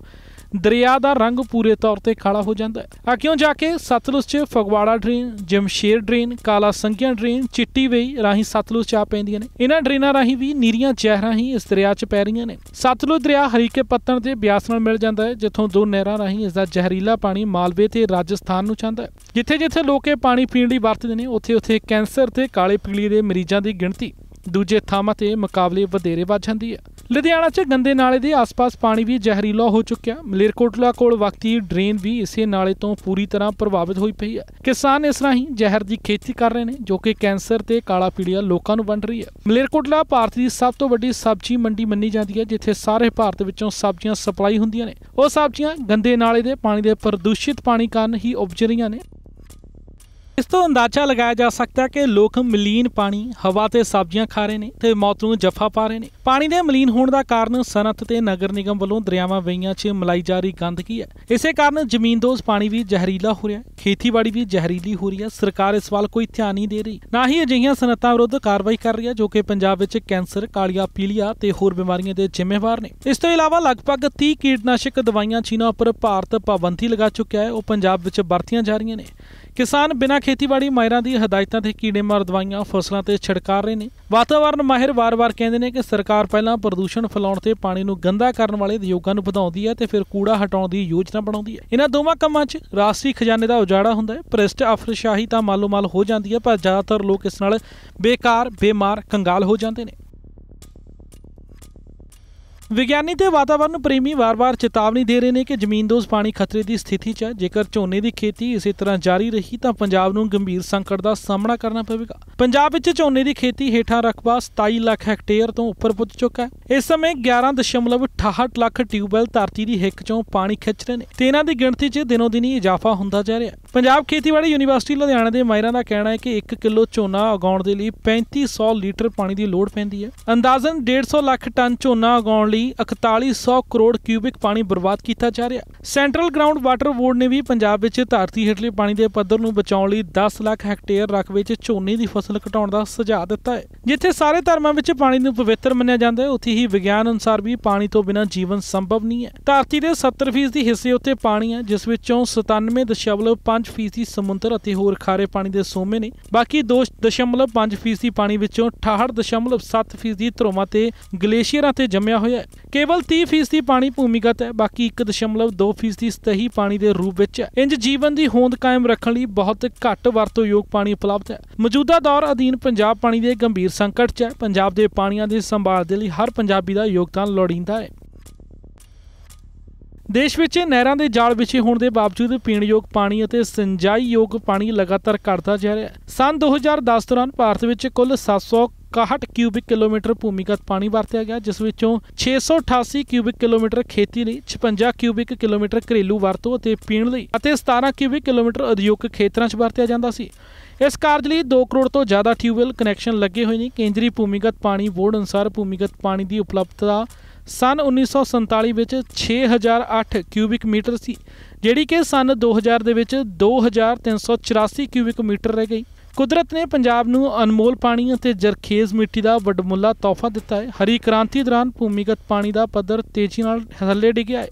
ਦਰਿਆ ਦਾ ਰੰਗ ਪੂਰੇ ਤੌਰ ਤੇ ਕਾਲਾ ਹੋ ਜਾਂਦਾ ਹੈ ਆ ਕਿਉਂ ਜਾ ਕੇ ਸਤਲੁਜ 'ਚ ਫਗਵਾੜਾ ਡਰੇਨ ਜਮਸ਼ੇਰ ਡਰੇਨ ਕਾਲਾ ਸੰਘਿਆ ਡਰੇਨ ਚਿੱਟੀ ਵੇਈ ਰਾਹੀਂ ਸਤਲੁਜ 'ਚ ਆ ਪੈਂਦੀਆਂ ਨੇ ਇਹਨਾਂ ਡਰੇਨਾਂ ਰਾਹੀਂ ਵੀ ਨੀਰੀਆਂ ਚਹਿਰਾ ਹੀ ਇਸ ਦਰਿਆ 'ਚ ਪੈ ਰਹੀਆਂ ਨੇ ਸਤਲੁਜ ਦਰਿਆ ਹਰੀਕੇ ਪੱਤਣ ਤੇ ਬਿਆਸ ਨਾਲ ਮਿਲ ਜਾਂਦਾ ਹੈ ਜਿੱਥੋਂ ਦੋ ਨਹਿਰਾਂ ਰਾਹੀਂ ਇਸ ਦਾ ਜ਼ਹਿਰੀਲਾ ਪਾਣੀ ਮਾਲਵੇ ਤੇ ਰਾਜਸਥਾਨ ਨੂੰ ਜਾਂਦਾ ਹੈ ਜਿੱਥੇ-ਜਿੱਥੇ ਲੋਕੇ ਪਾਣੀ ਪੀਣ ਲਈ ਵਰਤਦੇ ਨੇ ਉੱਥੇ-ਉੱਥੇ ਕੈਂਸਰ ਤੇ ਕਾਲੇ ਪੀਲੀ ਦੇ ਮਰੀਜ਼ਾਂ ਦੀ ਗਿਣਤੀ ਦੂਜੇ ਥਾਵਾਂ ਤੇ ਮੁਕਾਬਲੇ ਵਧੇਰੇ ਵੱਧ ਜਾਂਦੀ ਹੈ ਲੁਧਿਆਣਾ 'ਚ ਗੰਦੇ ਨਾਲੇ ਦੇ ਆਸ-ਪਾਸ ਪਾਣੀ ਵੀ ਜ਼ਹਿਰੀਲਾ ਹੋ ਚੁੱਕਿਆ ਮਲੇਰਕੋਟਲਾ ਕੋਲ ਵਕਤੀ ਡਰੇਨ ਵੀ ਇਸੇ ਨਾਲੇ ਤੋਂ ਪੂਰੀ ਤਰ੍ਹਾਂ ਪ੍ਰਭਾਵਿਤ ਹੋਈ ਪਈ ਹੈ ਕਿਸਾਨ ਇਸ ਰਾਹੀਂ ਜ਼ਹਿਰ ਦੀ ਖੇਤੀ ਕਰ ਰਹੇ ਨੇ ਜੋ ਕਿ ਕੈਂਸਰ ਤੇ ਕਾਲਾ ਪੀਲੀਆ ਲੋਕਾਂ ਨੂੰ ਵੰਡ ਰਹੀ ਹੈ ਮਲੇਰਕੋਟਲਾ ਭਾਰਤ ਦੀ ਸਭ ਤੋਂ ਵੱਡੀ ਸਬਜ਼ੀ ਮੰਡੀ ਮੰਨੀ ਜਾਂਦੀ ਹੈ ਜਿੱਥੇ ਸਾਰੇ ਭਾਰਤ ਵਿੱਚੋਂ ਸਬਜ਼ੀਆਂ ਸਪਲਾਈ ਹੁੰਦੀਆਂ ਨੇ ਉਹ ਸਬਜ਼ੀਆਂ ਗੰਦੇ ਨਾਲੇ ਦੇ ਪਾਣੀ ਦੇ ਪ੍ਰਦੂਸ਼ਿਤ ਪਾਣੀ ਕਾਰਨ ਹੀ ਉਪਜ ਰਹੀਆਂ ਨੇ ਇਸ ਤੋਂ ਅੰਦਾਜ਼ਾ ਲਗਾਇਆ ਜਾ ਸਕਦਾ ਹੈ ਕਿ ਲੋਕ ਮਲੀਨ ਪਾਣੀ ਹਵਾ ਤੇ ਸਬਜ਼ੀਆਂ ਖਾ ਰਹੇ ਨੇ ਤੇ ਮੌਤ ਨੂੰ ਜਫਾ ਪਾ ਰਹੇ ਨੇ ਪਾਣੀ ਦੇ ਮਲੀਨ ਹੋਣ ਦਾ ਕਾਰਨ ਸਨਤ ਤੇ ਨਗਰ ਨਿਗਮ ਵੱਲੋਂ ਦਰਿਆਵਾਂ ਵਈਆਂ 'ਚ ਮਲਾਈ ਜਾ ਰਹੀ ਗੰਦਗੀ ਹੈ ਇਸੇ ਕਾਰਨ ਜ਼ਮੀਨਦੋਜ਼ ਪਾਣੀ ਵੀ ਜ਼ਹਿਰੀਲਾ ਹੋ ਰਿਹਾ ਹੈ ਖੇਤੀਬਾੜੀ ਵੀ ਜ਼ਹਿਰੀਲੀ ਹੋ ਰਹੀ ਹੈ ਸਰਕਾਰ ਇਸ ਵੱਲ ਕੋਈ ਧਿਆਨ ਨਹੀਂ ਦੇ ਰਹੀ ਨਾ ਹੀ ਅਜਿਹੀਆਂ ਸਨਤਾਂ ਵਿਰੁੱਧ ਕਾਰਵਾਈ ਕਰ ਰਹੀ ਹੈ ਜੋ ਕਿ ਪੰਜਾਬ ਵਿੱਚ ਕੈਂਸਰ ਕਾਲੀਆ ਪੀਲੀਆ ਤੇ ਹੋਰ ਬਿਮਾਰੀਆਂ ਦੇ ਜ਼ਿੰਮੇਵਾਰ ਨੇ ਇਸ ਤੋਂ ਇਲਾਵਾ ਲਗਭਗ 30 ਕੀਟਨਾਸ਼ਕ ਦਵਾਈਆਂ ਚੀਨਾ ਉੱਪਰ ਭਾਰਤ ਪਾਬੰਦੀ ਲਗਾ ਚੁੱਕਿਆ ਹੈ ਉਹ ਪੰਜਾਬ ਵਿੱਚ ਵਰਤੀਆਂ ਜਾ ਰਹੀਆਂ ਨੇ ਕਿਸਾਨ ਬਿਨਾਂ ਖੇਤੀਬਾੜੀ ਮਾਹਿਰਾਂ ਦੀ ਹਦਾਇਤਾਂ ਤੇ ਕੀੜੇਮਾਰ ਦਵਾਈਆਂ ਫਸਲਾਂ ਤੇ ਛਿੜਕਾ ਰਹੇ ਨੇ ਵਾਤਾਵਰਣ ਮਾਹਿਰ ਵਾਰ-ਵਾਰ ਕਹਿੰਦੇ ਨੇ ਕਿ ਸਰਕਾਰ ਪਹਿਲਾਂ ਪ੍ਰਦੂਸ਼ਣ ਫੈਲਾਉਣ ਤੇ ਪਾਣੀ ਨੂੰ ਗੰਦਾ ਕਰਨ ਵਾਲੇ ਉਦਯੋਗਾਂ ਨੂੰ ਵਧਾਉਂਦੀ ਹੈ ਤੇ ਫਿਰ ਕੂੜਾ ਹਟਾਉਣ ਦੀ ਯੋਜਨਾ ਬਣਾਉਂਦੀ ਹੈ ਇਹਨਾਂ ਦੋਵਾਂ ਕੰਮਾਂ 'ਚ ਰਾਸ਼ਟਰੀ ਖਜ਼ਾਨੇ ਦਾ ਉਜਾੜਾ ਹੁੰਦਾ ਹੈ ਭ੍ਰਿਸ਼ਟ ਅਫਰਸ਼ਾਹੀ ਤਾਂ ਮਾਲੋ-ਮਾਲ ਹੋ ਜਾਂਦੀ ਹੈ ਪਰ ਜ਼ਿਆਦਾਤਰ ਲੋਕ ਇਸ ਨਾਲ ਬੇਕਾਰ ਬੇਮਾਰ ਕੰਗਾਲ ਹੋ ਜਾਂਦੇ ਨੇ ਵਿਗਿਆਨੀ ਤੇ ਵਾਤਾਵਰਨ ਪ੍ਰੇਮੀ ਵਾਰ-ਵਾਰ ਚੇਤਾਵਨੀ ਦੇ ਰਹੇ ਨੇ ਕਿ ਜ਼ਮੀਨਦੋਜ਼ ਪਾਣੀ ਖਤਰੇ ਦੀ ਸਥਿਤੀ 'ਚ ਹੈ ਜੇਕਰ ਝੋਨੇ ਦੀ ਖੇਤੀ ਇਸੇ ਤਰ੍ਹਾਂ ਜਾਰੀ ਰਹੀ ਤਾਂ ਪੰਜਾਬ ਨੂੰ ਗੰਭੀਰ ਸੰਕਟ ਦਾ ਸਾਹਮਣਾ ਕਰਨਾ ਪਵੇਗਾ ਪੰਜਾਬ ਵਿੱਚ ਝੋਨੇ ਦੀ ਖੇਤੀ ਹੇਠਾਂ ਰਕਬਾ 27 ਲੱਖ ਹੈਕਟੇਅਰ ਤੋਂ ਉੱਪਰ ਪੁੱਜ ਚੁੱਕਾ ਹੈ ਇਸ ਸਮੇਂ 11.68 ਲੱਖ ਟਿਊਬਵੈਲ ਧਰਤੀ ਦੀ ਹਿੱਕ 'ਚੋਂ ਪਾਣੀ ਖਿੱਚ ਰਹੇ ਨੇ ਤੇ ਇਹਨਾਂ ਦੀ ਗਿਣਤੀ 'ਚ ਦਿਨੋ-ਦਿਨ ਇਜ਼ਾਫਾ ਹੁੰਦਾ ਜਾ ਰਿਹਾ ਹੈ ਪੰਜਾਬ ਖੇਤੀਬਾੜੀ ਯੂਨੀਵਰਸਿਟੀ ਲੁਧਿਆਣਾ ਦੇ ਮਾਇਰਾਂ ਦਾ ਕਹਿਣਾ ਹੈ ਕਿ 1 ਕਿਲੋ ਝੋਨਾ ਉਗਾਉਣ ਦੇ ਲਈ 3500 ਲੀਟਰ ਪਾਣੀ ਦੀ ਲੋੜ ਪੈਂਦੀ ਹੈ ਅੰਦਾਜ਼ਨ 150 ਲੱਖ ਟਨ ਝੋਨਾ ਉਗਾਉਣ ਲਈ ਲਈ 4100 ਕਰੋੜ ਕਿਊਬਿਕ ਪਾਣੀ ਬਰਬਾਦ ਕੀਤਾ ਜਾ ਰਿਹਾ ਸੈਂਟਰਲ ਗਰਾਊਂਡ ਵਾਟਰ ਬੋਰਡ ਨੇ ਵੀ ਪੰਜਾਬ ਵਿੱਚ ਧਰਤੀ ਹੇਠਲੇ ਪਾਣੀ ਦੇ ਪੱਧਰ ਨੂੰ ਬਚਾਉਣ ਲਈ 10 ਲੱਖ ਹੈਕਟੇਅਰ ਰਕਬੇ ਵਿੱਚ ਝੋਨੇ ਦੀ ਫਸਲ ਘਟਾਉਣ ਦਾ ਸੁਝਾਅ ਦਿੱਤਾ ਹੈ ਜਿੱਥੇ ਸਾਰੇ ਧਰਮਾਂ ਵਿੱਚ ਪਾਣੀ ਨੂੰ ਪਵਿੱਤਰ ਮੰਨਿਆ ਜਾਂਦਾ ਹੈ ਉੱਥੇ ਹੀ ਵਿਗਿਆਨ ਅਨੁਸਾਰ ਵੀ ਪਾਣੀ ਤੋਂ ਬਿਨਾਂ ਜੀਵਨ ਸੰਭਵ ਨਹੀਂ ਹੈ ਧਰਤੀ ਦੇ 70% ਦੀ ਹਿੱਸੇ ਉੱਤੇ ਪਾਣੀ ਹੈ ਜਿਸ ਵਿੱਚੋਂ 97.5% ਸਮੁੰਦਰ ਅਤੇ ਹੋਰ ਖਾਰੇ ਪਾਣੀ ਦੇ ਸੋਮੇ ਨੇ ਬਾਕੀ 2.5% ਪਾਣੀ ਵਿੱਚੋਂ 68.7% ਧਰੋਮਾ ਤੇ ਗਲੇਸ਼ੀਅਰਾਂ ਤੇ ਜੰਮਿਆ ਹੋਇਆ ਹੈ ਕੇਵਲ 30% ਪਾਣੀ ਭੂਮੀਗਤ ਹੈ ਬਾਕੀ 1.2% ਸਤਹੀ ਪਾਣੀ ਦੇ ਰੂਪ ਵਿੱਚ ਹੈ ਇੰਜ ਜੀਵਨ ਦੀ ਹੋਂਦ ਕਾਇਮ ਰੱਖਣ ਲਈ ਬਹੁਤ ਘੱਟ ਵਰਤੋਂਯੋਗ ਪਾਣੀ ਉਪਲਬਧ ਹੈ ਮੌਜੂਦਾ ਦੌਰ ਅਧੀਨ ਪੰਜਾਬ ਪਾਣੀ ਦੇ ਗੰਭੀਰ ਸੰਕਟ 'ਚ ਹੈ ਪੰਜਾਬ ਦੇ ਪਾਣੀਆਂ ਦੀ ਸੰਭਾਲ ਦੇ ਲਈ ਹਰ ਪੰਜਾਬੀ ਦਾ ਯੋਗਦਾਨ ਲੋੜੀਂਦਾ ਹੈ ਦੇਸ਼ ਵਿੱਚ ਨਹਿਰਾਂ ਦੇ ਜਾਲ ਵਿਛੇ ਹੋਣ ਦੇ ਬਾਵਜੂਦ ਪੀਣ ਯੋਗ ਪਾਣੀ ਅਤੇ ਯੋਗ ਪਾਣੀ ਲਗਾਤਾਰ ਘਟਦਾ ਜਾ ਰਿਹਾ ਹੈ ਸਨ 2010 ਦੌਰਾਨ ਭਾਰਤ ਵਿੱਚ ਕੁੱਲ 700 61 ਕਿਊਬਿਕ ਕਿਲੋਮੀਟਰ ਭੂਮੀਗਤ ਪਾਣੀ ਵਰਤਿਆ ਗਿਆ ਜਿਸ ਵਿੱਚੋਂ 688 ਕਿਊਬਿਕ ਕਿਲੋਮੀਟਰ ਖੇਤੀ ਲਈ 56 ਕਿਊਬਿਕ ਕਿਲੋਮੀਟਰ ਘਰੇਲੂ ਵਰਤੋਂ ਅਤੇ ਪੀਣ ਲਈ ਅਤੇ 17 ਕਿਊਬਿਕ ਕਿਲੋਮੀਟਰ ਉਦਯੋਗਿਕ ਖੇਤਰਾਂ 'ਚ ਵਰਤਿਆ ਜਾਂਦਾ ਸੀ ਇਸ ਕਾਰਜ ਲਈ 2 ਕਰੋੜ ਤੋਂ ਜ਼ਿਆਦਾ ਟਿਊਬਵੈਲ ਕਨੈਕਸ਼ਨ ਲੱਗੇ ਹੋਏ ਨੇ ਕੇਂਦਰੀ ਭੂਮੀਗਤ ਪਾਣੀ ਬੋਰਡ ਅਨੁਸਾਰ ਭੂਮੀਗਤ ਪਾਣੀ ਦੀ ਉਪਲਬਧਤਾ ਸਨ 1947 ਵਿੱਚ 6008 ਕਿਊਬਿਕ ਮੀਟਰ ਸੀ ਜਿਹੜੀ ਕਿ ਸਨ 2000 ਦੇ ਵਿੱਚ 2384 ਕਿਊਬਿਕ ਮੀਟਰ ਰਹਿ ਗਈ ਕੁਦਰਤ ਨੇ ਪੰਜਾਬ ਨੂੰ ਅਨਮੋਲ ਪਾਣੀ ਅਤੇ ਜਰਖੇਜ਼ ਮਿੱਟੀ ਦਾ ਵੱਡਮੁੱਲਾ ਤੋਹਫਾ ਦਿੱਤਾ ਹੈ ਹਰੀ ਕ੍ਰਾਂਤੀ ਦੌਰਾਨ ਭੂਮੀਗਤ ਪਾਣੀ ਦਾ ਪੱਧਰ ਤੇਜ਼ੀ ਨਾਲ ਥੱਲੇ ਡਿੱਗਿਆ ਹੈ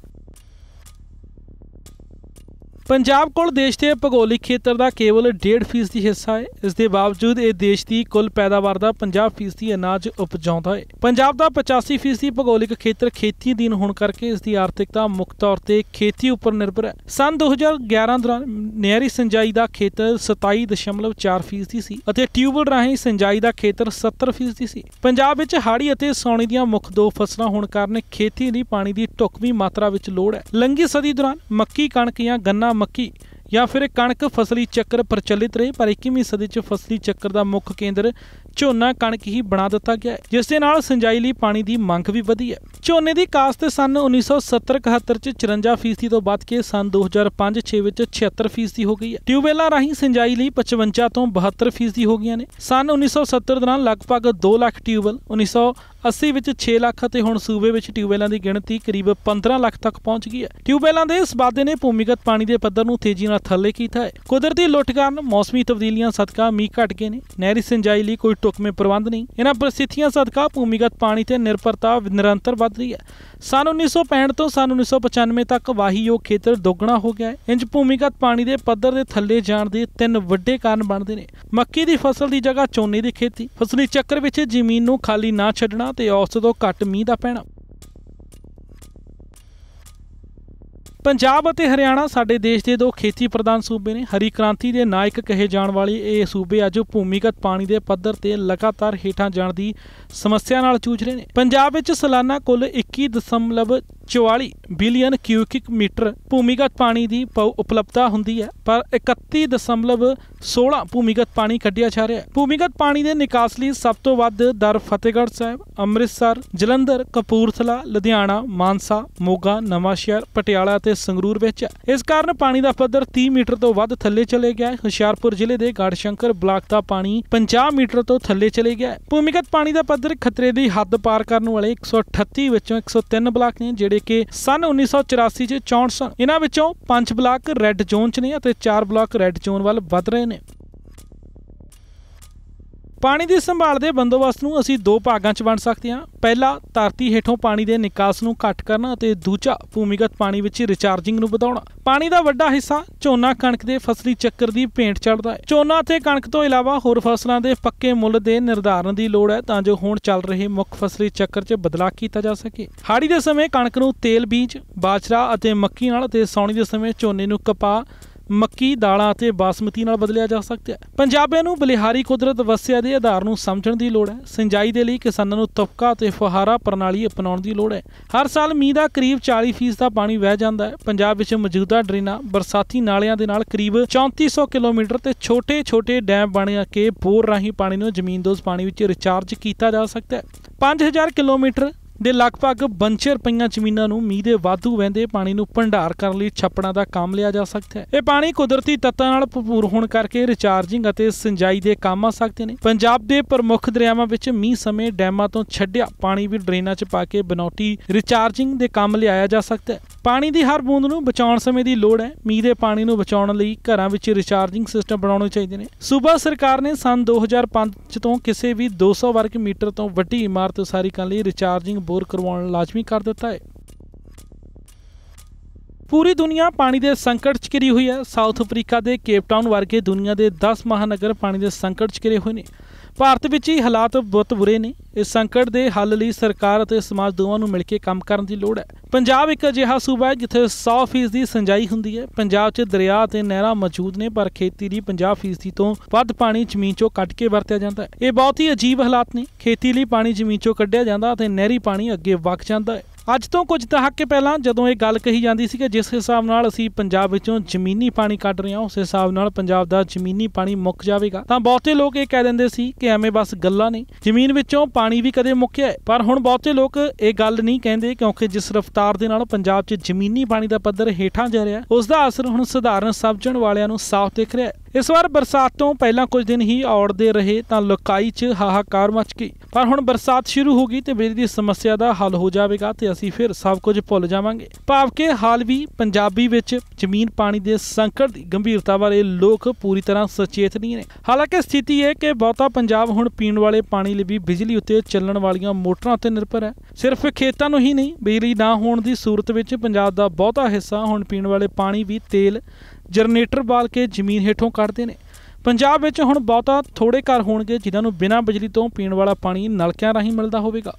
ਪੰਜਾਬ ਕੋਲ ਦੇਸ਼ ਦੇ ਭੂਗੋਲਿਕ ਖੇਤਰ ਦਾ ਕੇਵਲ 1.5% ਹਿੱਸਾ ਹੈ ਇਸ ਦੇ ਬਾਵਜੂਦ ਇਹ ਦੇਸ਼ ਦੀ ਕੁੱਲ ਪੈਦਾਵਾਰ ਦਾ 50% ਦੀ ਅਨਾਜ ਉਪਜਾਉਂਦਾ ਹੈ ਪੰਜਾਬ ਦਾ 85% ਦੀ ਭੂਗੋਲਿਕ ਖੇਤਰ ਖੇਤੀ ਦੀਨ ਹੋਣ ਕਰਕੇ ਇਸ ਦੀ ਆਰਥਿਕਤਾ ਮੁੱਖ ਤੌਰ ਤੇ ਖੇਤੀ ਉੱਪਰ ਨਿਰਭਰ ਹੈ ਸਨ 2011 ਦੌਰਾਨ ਨਹਿਰੀ ਸਿੰਜਾਈ ਦਾ ਖੇਤਰ 27.4% ਸੀ ਅਤੇ ਟਿਊਬਲ ਰਾਹੀਂ ਸਿੰਜਾਈ ਦਾ ਖੇਤਰ 70% ਸੀ ਪੰਜਾਬ ਵਿੱਚ ਹਾੜੀ ਅਤੇ ਸੌਣੀ ਦੀਆਂ ਮੁੱਖ ਦੋ ਫਸਲਾਂ ਹੋਣ ਕਾਰਨ ਖੇਤੀ ਲਈ ਪਾਣੀ ਦੀ ਢੁਕਵੀਂ ਮਾਤਰਾ ਵਿੱਚ ਲੋੜ ਹੈ ਲੰਗੀ ਸਦੀ ਦੌਰਾਨ ਮੱਕੀ ਕਣਕ ਜਾਂ ਗੰਨਾ ਮੱਕੀ ਜਾਂ ਫਿਰ ਕਣਕ ਫਸਲੀ ਚੱਕਰ ਪ੍ਰਚਲਿਤ ਰਹੇ ਪਰ 21ਵੀਂ ਸਦੀ 'ਚ ਫਸਲੀ ਚੱਕਰ ਦਾ ਮੁੱਖ ਕੇਂਦਰ ਝੋਨਾ ਕਣਕ ਹੀ ਬਣਾ ਦਿੱਤਾ ਗਿਆ ਜਿਸ ਦੇ ਨਾਲ ਸਿੰਜਾਈ ਲਈ ਪਾਣੀ ਦੀ ਮੰਗ ਵੀ ਵਧੀ ਹੈ ਝੋਨੇ ਦੀ ਕਾਸ਼ਤ ਸਨ 1970-71 ਚ 54% ਤੋਂ ਵੱਧ ਕੇ ਸਨ 2005-6 ਵਿੱਚ 76% ਹੋ ਗਈ ਹੈ ਟਿਊਬਵੈਲਾਂ ਰਾਹੀਂ ਸਿੰਜਾਈ ਲਈ 55 ਤੋਂ 72% ਹੋ ਗਈਆਂ ਨੇ ਸਨ 1970 ਦੌਰਾਨ ਲਗਭਗ 2 ਲੱਖ ਟਿਊਬਵੈਲ 1980 ਵਿੱਚ 6 ਲੱਖ ਅਤੇ ਹੁਣ ਸੂਬੇ ਵਿੱਚ ਟਿਊਬਵੈਲਾਂ ਦੀ ਗਿਣਤੀ ਕਰੀਬ 15 ਲੱਖ ਤੱਕ ਪਹੁੰਚ ਗਈ ਹੈ ਟਿਊਬਵੈਲਾਂ ਦੇ ਇਸ ਵਾਧੇ ਨੇ ਭੂਮੀਗਤ ਪਾਣੀ ਦੇ ਪੱਧਰ ਨੂੰ ਤੇਜ਼ੀ ਨਾਲ ਥੱਲੇ ਕੀਤਾ ਹੈ ਕੁਦਰਤੀ ਲੁੱਟ ਕਾਰਨ ਮੌਸਮੀ ਤਬਦੀਲੀਆਂ ਸਦਕਾ ਮੀਂਹ ਘਟ ਗਏ ਨੇ ਨਹਿਰੀ ਸਿੰਜਾਈ ਲਈ ਕੋਈ ਢੁਕਵੇਂ ਪ੍ਰਬੰਧ ਨਹੀਂ ਇਹਨਾਂ ਪ੍ਰਸਥਿਤੀਆਂ ਸਦਕਾ ਭੂਮੀਗਤ ਪਾਣੀ ਤੇ ਨਿਰਭਰਤਾ ਨਿਰੰਤਰ ਵੱਧ ਰਹੀ ਹੈ ਸਨ 1965 ਤੋਂ ਸਨ 1995 ਤੱਕ ਵਾਹੀਯੋਗ ਖੇਤਰ ਦੁੱਗਣਾ ਹੋ ਗਿਆ ਹੈ ਇੰਜ ਭੂਮੀਗਤ ਪਾਣੀ ਦੇ ਪੱਧਰ ਦੇ ਥੱਲੇ ਜਾਣ ਦੇ ਤਿੰਨ ਵੱਡੇ ਕਾਰਨ ਬਣਦੇ ਨੇ ਮੱਕੀ ਦੀ ਫਸਲ ਦੀ ਜਗ੍ਹਾ ਝੋਨੇ ਦੀ ਖੇਤੀ ਫਸਲੀ ਚੱਕਰ ਵਿੱਚ ਜ਼ਮੀਨ ਨੂੰ ਖਾਲੀ ਨਾ ਛੱਡਣਾ ਤੇ ਔਸਤ ਤੋਂ ਘੱਟ ਮੀਂਹ ਦਾ ਪੈਣਾ ਪੰਜਾਬ ਅਤੇ ਹਰਿਆਣਾ ਸਾਡੇ ਦੇਸ਼ ਦੇ ਦੋ ਖੇਤੀ ਪ੍ਰਧਾਨ ਸੂਬੇ ਨੇ ਹਰੀ ਕ੍ਰਾਂਤੀ ਦੇ ਨਾਇਕ ਕਹੇ ਜਾਣ ਵਾਲੇ ਇਹ ਸੂਬੇ ਅੱਜ ਭੂਮੀਗਤ ਪਾਣੀ ਦੇ ਪੱਧਰ ਤੇ ਲਗਾਤਾਰ ਹੇਠਾਂ ਜਾਣ ਦੀ ਸਮੱਸਿਆ ਨਾਲ ਜੂਝ ਰਹੇ ਨੇ ਪੰਜਾਬ ਵਿੱਚ ਸਾਲਾਨਾ ਕੁੱਲ 44 ਬਿਲੀਅਨ ਕਿਊਬਿਕ ਮੀਟਰ ਭੂਮੀਗਤ ਪਾਣੀ ਦੀ ਉਪਲਬਧਤਾ ਹੁੰਦੀ ਹੈ ਪਰ 31.16 ਭੂਮੀਗਤ ਪਾਣੀ ਕੱਢਿਆ ਜਾ ਰਿਹਾ ਹੈ ਭੂਮੀਗਤ ਪਾਣੀ ਦੇ ਨਿਕਾਸ ਲਈ ਸਭ ਤੋਂ ਵੱਧ ਦਰ ਫਤਿਹਗੜ੍ਹ ਸਾਹਿਬ ਅੰਮ੍ਰਿਤਸਰ ਜਲੰਧਰ ਕਪੂਰਥਲਾ ਲੁਧਿਆਣਾ ਮਾਨਸਾ ਮੋਗਾ ਨਵਾਂਸ਼ਹਿਰ ਪਟਿਆਲਾ ਅਤੇ ਸੰਗਰੂਰ ਵਿੱਚ ਹੈ ਇਸ ਕਾਰਨ ਪਾਣੀ ਦਾ ਪੱਧਰ 30 ਮੀਟਰ ਤੋਂ ਵੱਧ ਥੱਲੇ ਚਲੇ ਗਿਆ ਹੈ ਹੁਸ਼ਿਆਰਪੁਰ ਜ਼ਿਲ੍ਹੇ ਦੇ ਗੜਸ਼ੰਕਰ ਬਲਾਕ ਦਾ ਪਾਣੀ 50 ਮੀਟਰ ਤੋਂ ਥੱਲੇ ਚਲੇ ਗਿਆ ਹੈ ਭੂਮੀਗਤ ਪਾਣੀ ਦਾ ਪੱਧਰ ਖਤਰੇ ਦੀ ਹੱਦ ਪਾਰ ਕਰਨ ਵਾਲੇ 138 ਵਿੱਚੋਂ 103 ਬਲਾਕ ਨੇ ਜਿਹੜੇ ਦੇ ਕਿ ਸਨ 1984 ਚ 64 ਇਹਨਾਂ ਵਿੱਚੋਂ 5 ਬਲਾਕ ਰੈੱਡ ਜ਼ੋਨ ਚ ਨੇ ਅਤੇ 4 ਬਲਾਕ ਰੈੱਡ ਜ਼ੋਨ ਵੱਲ ਵਧ ਰਹੇ ਨੇ ਪਾਣੀ ਦੀ ਸੰਭਾਲ ਦੇ ਬੰਦੋਬਸਤ ਨੂੰ ਅਸੀਂ ਦੋ ਭਾਗਾਂ 'ਚ ਵੰਡ ਸਕਦੇ ਹਾਂ ਪਹਿਲਾ ਧਰਤੀ ਹੇਠੋਂ ਪਾਣੀ ਦੇ ਨਿਕਾਸ ਨੂੰ ਘੱਟ ਕਰਨਾ ਅਤੇ ਦੂਜਾ ਭੂਮੀਗਤ ਪਾਣੀ ਵਿੱਚ ਰੀਚਾਰਜਿੰਗ ਨੂੰ ਵਧਾਉਣਾ ਪਾਣੀ ਦਾ ਵੱਡਾ ਹਿੱਸਾ ਝੋਨਾ ਕਣਕ ਦੇ ਫਸਲੀ ਚੱਕਰ ਦੀ ਭੇਂਟ ਚੜਦਾ ਹੈ ਝੋਨਾ ਤੇ ਕਣਕ ਤੋਂ ਇਲਾਵਾ ਹੋਰ ਫਸਲਾਂ ਦੇ ਪੱਕੇ ਮੁੱਲ ਦੇ ਨਿਰਧਾਰਨ ਦੀ ਲੋੜ ਹੈ ਤਾਂ ਜੋ ਹੁਣ ਚੱਲ ਰਹੇ ਮੁੱਖ ਫਸਲੀ ਚੱਕਰ 'ਚ ਬਦਲਾਅ ਕੀਤਾ ਜਾ ਸਕੇ ਹਾੜੀ ਦੇ ਸਮੇਂ ਕਣਕ ਨੂੰ ਤੇਲ ਬੀਜ ਬਾਜਰਾ ਅਤੇ ਮੱਕੀ ਨਾਲ ਅਤੇ ਸੌਣੀ ਦੇ ਸਮੇਂ ਝੋਨੇ ਨੂੰ ਕਪਾਹ ਮੱਕੀ ਦਾਲਾਂ ਅਤੇ ਬਾਸਮਤੀ ਨਾਲ ਬਦਲਿਆ ਜਾ ਸਕਦਾ ਹੈ ਪੰਜਾਬੀਆਂ ਨੂੰ ਬਲਿਹਾਰੀ ਕੁਦਰਤ ਵਸਿਆ ਦੇ ਆਧਾਰ ਨੂੰ ਸਮਝਣ ਦੀ ਲੋੜ ਹੈ ਸਿੰਜਾਈ ਦੇ ਲਈ ਕਿਸਾਨਾਂ ਨੂੰ ਤਪਕਾ ਤੇ ਫਹਾਰਾ ਪ੍ਰਣਾਲੀ ਅਪਣਾਉਣ ਦੀ ਲੋੜ ਹੈ ਹਰ ਸਾਲ ਮੀਂਹ ਦਾ ਕਰੀਬ 40% ਦਾ ਪਾਣੀ ਵਹਿ ਜਾਂਦਾ ਹੈ ਪੰਜਾਬ ਵਿੱਚ ਮੌਜੂਦਾ ਡਰੇਨਾਂ ਬਰਸਾਤੀ ਨਾਲਿਆਂ ਦੇ ਨਾਲ ਕਰੀਬ 3400 ਕਿਲੋਮੀਟਰ ਤੇ ਛੋਟੇ-ਛੋਟੇ ਡੈਮ ਬਣਾ ਕੇ ਬੋਰ ਰਾਹੀਂ ਪਾਣੀ ਨੂੰ ਜ਼ਮੀਨਦੋਜ਼ ਪਾਣੀ ਵਿੱਚ ਰੀਚਾਰਜ ਕੀਤਾ ਜਾ ਸਕਦਾ ਹੈ 5000 ਕਿਲੋਮੀਟਰ ਦੇ ਲਗਭਗ ਬੰਚਰ ਪਈਆਂ ਜ਼ਮੀਨਾਂ ਨੂੰ ਮੀਂਹ ਦੇ ਵਾਧੂ ਵਹਿੰਦੇ ਪਾਣੀ ਨੂੰ ਭੰਡਾਰ ਕਰਨ ਲਈ ਛੱਪੜਾਂ ਦਾ ਕੰਮ ਲਿਆ ਜਾ ਸਕਦਾ ਹੈ ਇਹ ਪਾਣੀ ਕੁਦਰਤੀ ਤੱਤਾਂ ਨਾਲ ਭਰਪੂਰ ਹੋਣ ਕਰਕੇ ਰੀਚਾਰਜਿੰਗ ਅਤੇ ਸਿੰਜਾਈ ਦੇ ਕੰਮ ਆ ਸਕਦੇ ਨੇ ਪੰਜਾਬ ਦੇ ਪ੍ਰਮੁੱਖ ਦਰਿਆਵਾਂ ਵਿੱਚ ਮੀਂਹ ਸਮੇਂ ਡੈਮਾਂ ਤੋਂ ਛੱਡਿਆ ਪਾਣੀ ਵੀ ਡਰੇਨਾਂ 'ਚ ਪਾ ਕੇ ਬਨੌਟੀ ਰੀਚਾਰਜਿੰਗ ਦੇ ਕੰਮ ਲਿਆਇਆ ਜਾ ਸਕਦਾ ਹੈ ਪਾਣੀ ਦੀ ਹਰ ਬੂੰਦ ਨੂੰ ਬਚਾਉਣ ਸਮੇਂ ਦੀ ਲੋੜ ਹੈ ਮੀਂਹ ਦੇ ਪਾਣੀ ਨੂੰ ਬਚਾਉਣ ਲਈ ਘਰਾਂ ਵਿੱਚ ਰੀਚਾਰਜਿੰਗ ਸਿਸਟਮ ਬਣਾਉਣੇ ਚਾਹੀਦੇ ਨੇ ਸੂਬਾ ਸਰਕਾਰ ਨੇ ਸਨ 2005 ਤੋਂ ਕਿਸੇ ਵੀ 200 ਵਰਗ ਮੀਟਰ ਤੋਂ ਵੱਡੀ ਇਮਾਰਤ ਉਸਾਰੀ ਕਰਨ ਲਈ ਬੋਰ ਕਰਵਾਉਣਾ ਲਾਜ਼ਮੀ ਕਰ ਦਿੱਤਾ ਹੈ ਪੂਰੀ ਦੁਨੀਆ ਪਾਣੀ ਦੇ ਸੰਕਟ 'ਚ ਘਿਰੀ ਹੋਈ ਹੈ ਸਾਊਥ ਅਫਰੀਕਾ ਦੇ ਕੇਪ ਟਾਊਨ ਵਰਗੇ ਦੁਨੀਆ ਦੇ 10 ਮਹਾਨਗਰ ਪਾਣੀ ਦੇ ਸੰਕਟ 'ਚ ਘਿਰੇ ਹੋਏ ਨੇ ਭਾਰਤ ਵਿੱਚ ਹੀ ਹਾਲਾਤ ਬਹੁਤ ਬੁਰੇ ਨੇ ਇਸ ਸੰਕਟ ਦੇ ਹੱਲ ਲਈ ਸਰਕਾਰ ਅਤੇ ਸਮਾਜ ਦੋਵਾਂ ਨੂੰ ਮਿਲ ਕੇ ਕੰਮ ਕਰਨ ਦੀ ਲੋੜ ਹੈ ਪੰਜਾਬ ਇੱਕ ਅਜਿਹਾ ਸੂਬਾ ਹੈ ਜਿੱਥੇ 100% ਦੀ ਸਿੰਜਾਈ ਹੁੰਦੀ ਹੈ ਪੰਜਾਬ 'ਚ ਦਰਿਆ ਅਤੇ ਨਹਿਰਾਂ ਮੌਜੂਦ ਨੇ ਪਰ ਖੇਤੀ ਦੀ 50% ਤੋਂ ਵੱਧ ਪਾਣੀ ਜ਼ਮੀਨ 'ਚੋਂ ਕੱਢ ਕੇ ਵਰਤਿਆ ਜਾਂਦਾ ਹੈ ਇਹ ਬਹੁਤ ਹੀ ਅਜੀਬ ਹਾਲਾਤ ਨੇ ਖੇਤੀ ਲਈ ਪਾਣੀ ਜ਼ਮੀਨ 'ਚੋਂ ਕੱਢਿਆ ਜਾਂਦਾ ਅਤੇ ਨਹਿਰੀ ਪਾਣੀ ਅੱਗੇ ਵਗ ਜਾਂਦਾ ਹੈ ਅੱਜ ਤੋਂ ਕੁਝ ਦਹਾਕੇ ਪਹਿਲਾਂ ਜਦੋਂ ਇਹ ਗੱਲ ਕਹੀ ਜਾਂਦੀ ਸੀ ਕਿ ਜਿਸ ਹਿਸਾਬ ਨਾਲ ਅਸੀਂ ਪੰਜਾਬ ਵਿੱਚੋਂ ਜ਼ਮੀਨੀ ਪਾਣੀ ਕੱਢ ਰਹੇ ਹਾਂ ਉਸ ਹਿਸਾਬ ਨਾਲ ਪੰਜਾਬ ਦਾ ਜ਼ਮੀਨੀ ਪਾਣੀ ਮੁੱਕ ਜਾਵੇਗਾ ਤਾਂ ਬਹੁਤੇ ਲੋਕ ਇਹ ਕਹਿ ਦਿੰਦੇ ਸੀ ਕਿ ਐਵੇਂ ਬਸ ਗੱਲਾਂ ਨੇ ਜ਼ਮੀਨ ਵਿੱਚੋਂ ਪਾਣੀ ਵੀ ਕਦੇ ਮੁੱਕਿਆ ਪਰ ਹੁਣ ਬਹੁਤੇ ਲੋਕ ਇਹ ਗੱਲ ਨਹੀਂ ਕਹਿੰਦੇ ਕਿਉਂਕਿ ਜਿਸ ਰਫ਼ਤਾਰ ਦੇ ਨਾਲ ਪੰਜਾਬ 'ਚ ਜ਼ਮੀਨੀ ਪਾਣੀ ਦਾ ਪੱਧਰ ਹੇਠਾਂ ਜਾ ਰਿਹਾ ਉਸ ਦਾ ਅਸਰ ਹੁਣ ਸਧਾਰਨ ਸਮਝਣ ਵਾਲਿਆਂ ਨੂੰ ਸਾਫ਼ ਦਿਖ ਰਿਹਾ ਹੈ ਇਸ ਵਾਰ ਬਰਸਾਤ ਤੋਂ ਪਹਿਲਾਂ ਕੁਝ ਦਿਨ ਹੀ ਔੜਦੇ ਰਹੇ ਤਾਂ ਲੋਕਾਈ 'ਚ ਹਾਹਾਕਾਰ ਮਚ ਗਈ ਪਰ ਹੁਣ ਬਰਸਾਤ ਸ਼ੁਰੂ ਹੋ ਗਈ ਤੇ ਬਿਜਲੀ ਦੀ ਸਮੱਸਿਆ ਦਾ ਹੱਲ ਹੋ ਜਾਵੇਗਾ ਤੇ ਅਸੀਂ ਫਿਰ ਸਭ ਕੁਝ ਭੁੱਲ ਜਾਵਾਂਗੇ ਭਾਵ ਕਿ ਹਾਲ ਵੀ ਪੰਜਾਬੀ ਵਿੱਚ ਜ਼ਮੀਨ ਪਾਣੀ ਦੇ ਸੰਕਟ ਦੀ ਗੰਭੀਰਤਾ ਬਾਰੇ ਲੋਕ ਪੂਰੀ ਤਰ੍ਹਾਂ ਸੁਚੇਤ ਨਹੀਂ ਨੇ ਹਾਲਾਂਕਿ ਸਥਿਤੀ ਇਹ ਕਿ ਬਹੁਤਾ ਪੰਜਾਬ ਹੁਣ ਪੀਣ ਵਾਲੇ ਪਾਣੀ ਲਈ ਵੀ ਬਿਜਲੀ ਉੱਤੇ ਚੱਲਣ ਵਾਲੀਆਂ ਮੋਟਰਾਂ ਉੱਤੇ ਨਿਰਭਰ ਹੈ ਸਿਰਫ ਖੇਤਾਂ ਨੂੰ ਹੀ ਨਹੀਂ ਬਿਜਲੀ ਨਾ ਹੋਣ ਦੀ ਸੂਰਤ ਵਿੱਚ ਪੰਜਾਬ ਦਾ ਬਹੁਤਾ ਹਿੱਸਾ ਹੁਣ ਪੀਣ ਵਾਲੇ ਪਾਣੀ ਵੀ ਤੇਲ ਜਨਰੇਟਰ ਬਾਲ ਕੇ ਜ਼ਮੀਨ ਹੇਠੋਂ ਕੱਢਦੇ ਨੇ ਪੰਜਾਬ ਵਿੱਚ ਹੁਣ ਬਹੁਤਾ ਥੋੜੇ ਘਰ ਹੋਣਗੇ ਜਿਨ੍ਹਾਂ ਨੂੰ ਬਿਨਾਂ ਬਿਜਲੀ ਤੋਂ ਪੀਣ ਵਾਲਾ ਪਾਣੀ ਨਲਕਿਆਂ ਰਾਹੀਂ ਮਿਲਦਾ ਹੋਵੇਗਾ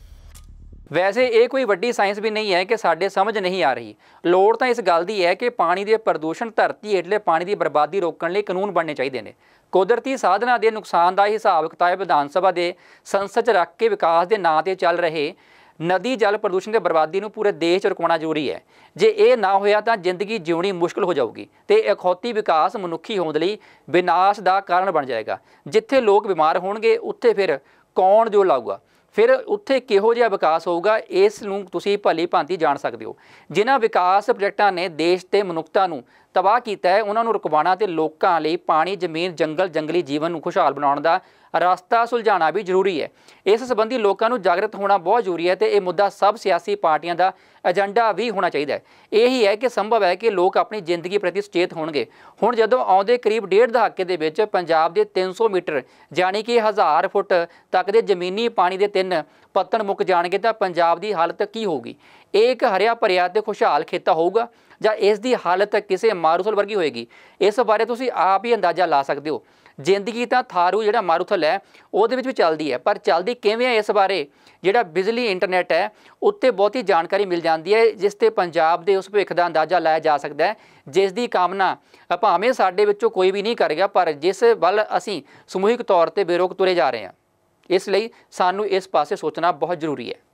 ਵੈਸੇ ਇਹ ਕੋਈ ਵੱਡੀ ਸਾਇੰਸ ਵੀ ਨਹੀਂ ਹੈ ਕਿ ਸਾਡੇ ਸਮਝ ਨਹੀਂ ਆ ਰਹੀ ਲੋੜ ਤਾਂ ਇਸ ਗੱਲ ਦੀ ਹੈ ਕਿ ਪਾਣੀ ਦੇ ਪ੍ਰਦੂਸ਼ਣ ਧਰਤੀ ਹੇਠਲੇ ਪਾਣੀ ਦੀ ਬਰਬਾਦੀ ਰੋਕਣ ਲਈ ਕਾਨੂੰਨ ਬਣਨੇ ਚਾਹੀਦੇ ਨੇ ਕੁਦਰਤੀ ਸਾਧਨਾਂ ਦੇ ਨੁਕਸਾਨ ਦਾ ਹਿਸਾਬ ਕਿਤਾਬ ਵਿਧਾਨ ਸਭਾ ਦੇ ਸੰਸਦ 'ਚ ਰੱਖ ਕੇ ਵਿਕਾਸ ਦੇ ਨਾਂ ਤੇ ਚੱਲ ਰਹੇ ਨਦੀ ਜਲ ਪ੍ਰਦੂਸ਼ਣ ਤੇ ਬਰਬਾਦੀ ਨੂੰ ਪੂਰੇ ਦੇਸ਼ 'ਚ ਰੁਕਵਾਉਣਾ ਜ਼ਰੂਰੀ ਹੈ ਜੇ ਇਹ ਨਾ ਹੋਇਆ ਤਾਂ ਜ਼ਿੰਦਗੀ ਜਿਉਣੀ ਮੁਸ਼ਕਲ ਹੋ ਜਾਊਗੀ ਤੇ ਅਖੌਤੀ ਵਿਕਾਸ ਮਨੁੱਖੀ ਹੋਂਦ ਲਈ ਵਿਨਾਸ਼ ਦਾ ਕਾਰਨ ਬਣ ਜਾਏਗਾ ਜਿੱਥੇ ਲੋਕ ਬਿਮਾਰ ਹੋਣਗੇ ਉੱਥੇ ਫਿਰ ਕੌਣ ਜੋ ਲਾਊਗਾ ਫਿਰ ਉੱਥੇ ਕਿਹੋ ਜਿਹਾ ਵਿਕਾਸ ਹੋਊਗਾ ਇਸ ਨੂੰ ਤੁਸੀਂ ਭਲੀ ਭਾਂਤੀ ਜਾਣ ਸਕਦੇ ਹੋ ਜਿਨ੍ਹਾਂ ਵਿਕਾਸ ਪ੍ਰੋਜੈਕਟਾਂ ਨੇ ਦੇਸ਼ ਤੇ ਮਨੁੱਖਤਾ ਨੂੰ ਤਬਾਹ ਕੀਤਾ ਹੈ ਉਹਨਾਂ ਨੂੰ ਰੁਕਵਾਉਣਾ ਤੇ ਲੋਕਾਂ ਲਈ ਪਾਣੀ ਜ਼ਮੀਨ ਜੰਗਲ ਜੰਗਲੀ ਜੀਵਨ ਨੂੰ ਖੁਸ਼ਹਾਲ ਬਣਾਉਣ ਦਾ ਰਸਤਾ ਸੁਲਝਾਣਾ ਵੀ ਜ਼ਰੂਰੀ ਹੈ ਇਸ ਸੰਬੰਧੀ ਲੋਕਾਂ ਨੂੰ ਜਾਗਰਤ ਹੋਣਾ ਬਹੁਤ ਜ਼ਰੂਰੀ ਹੈ ਤੇ ਇਹ ਮੁੱਦਾ ਸਭ ਸਿਆਸੀ ਪਾਰਟੀਆਂ ਦਾ ਏਜੰਡਾ ਵੀ ਹੋਣਾ ਚਾਹੀਦਾ ਹੈ ਇਹੀ ਹੈ ਕਿ ਸੰਭਵ ਹੈ ਕਿ ਲੋਕ ਆਪਣੀ ਜ਼ਿੰਦਗੀ ਪ੍ਰਤੀ ਸੁਚੇਤ ਹੋਣਗੇ ਹੁਣ ਜਦੋਂ ਆਉਂਦੇ ਕਰੀਬ ਡੇਢ ਦਹਾਕੇ ਦੇ ਵਿੱਚ ਪੰਜਾਬ ਦੇ 300 ਮੀਟਰ ਯਾਨੀ ਕਿ 1000 ਫੁੱਟ ਤੱਕ ਦੇ ਜ਼ਮੀਨੀ ਪਾਣੀ ਦੇ ਤਿੰਨ ਪੱਤਣ ਮੁੱਕ ਜਾਣਗੇ ਤਾਂ ਪੰਜਾਬ ਦੀ ਹਾਲਤ ਕੀ ਹੋਊਗੀ ਇਹ ਇੱਕ ਹਰਿਆ ਭਰਿਆ ਤੇ ਖੁਸ਼ਹਾਲ ਖੇਤਾ ਹੋਊਗਾ ਜਾਂ ਇਸ ਦੀ ਹਾਲਤ ਕਿਸੇ ਮਾਰੂਸਲ ਵਰਗੀ ਹੋਏਗੀ ਇਸ ਬਾਰੇ ਤੁਸੀਂ ਆਪ ਹੀ ਅੰਦਾਜ਼ਾ ਲਾ ਸਕਦੇ ਹੋ ਜ਼ਿੰਦਗੀ ਤਾਂ ਥਾਰੂ ਜਿਹੜਾ ਮਾਰੂਥਲ ਹੈ ਉਹਦੇ ਵਿੱਚ ਵੀ ਚੱਲਦੀ ਹੈ ਪਰ ਚੱਲਦੀ ਕਿਵੇਂ ਹੈ ਇਸ ਬਾਰੇ ਜਿਹੜਾ ਬਿਜਲੀ ਇੰਟਰਨੈਟ ਹੈ ਉੱਤੇ ਬਹੁਤੀ ਜਾਣਕਾਰੀ ਮਿਲ ਜਾਂਦੀ ਹੈ ਜਿਸ ਤੇ ਪੰਜਾਬ ਦੇ ਉਸ ਭਵਿੱਖ ਦਾ ਅੰਦਾਜ਼ਾ ਲਾਇਆ ਜਾ ਸਕਦਾ ਹੈ ਜਿਸ ਦੀ ਕਾਮਨਾ ਭਾਵੇਂ ਸਾਡੇ ਵਿੱਚੋਂ ਕੋਈ ਵੀ ਨਹੀਂ ਕਰ ਗਿਆ ਪਰ ਜਿਸ ਵੱਲ ਅਸੀਂ ਸਮੂਹਿਕ ਤੌਰ ਤੇ ਬੇਰੋਕ ਤੁਰੇ ਜਾ ਰਹੇ ਹਾਂ ਇਸ ਲਈ ਸਾਨੂੰ ਇਸ ਪਾਸੇ ਸੋਚਣਾ ਬਹੁਤ ਜ਼ਰੂਰੀ ਹੈ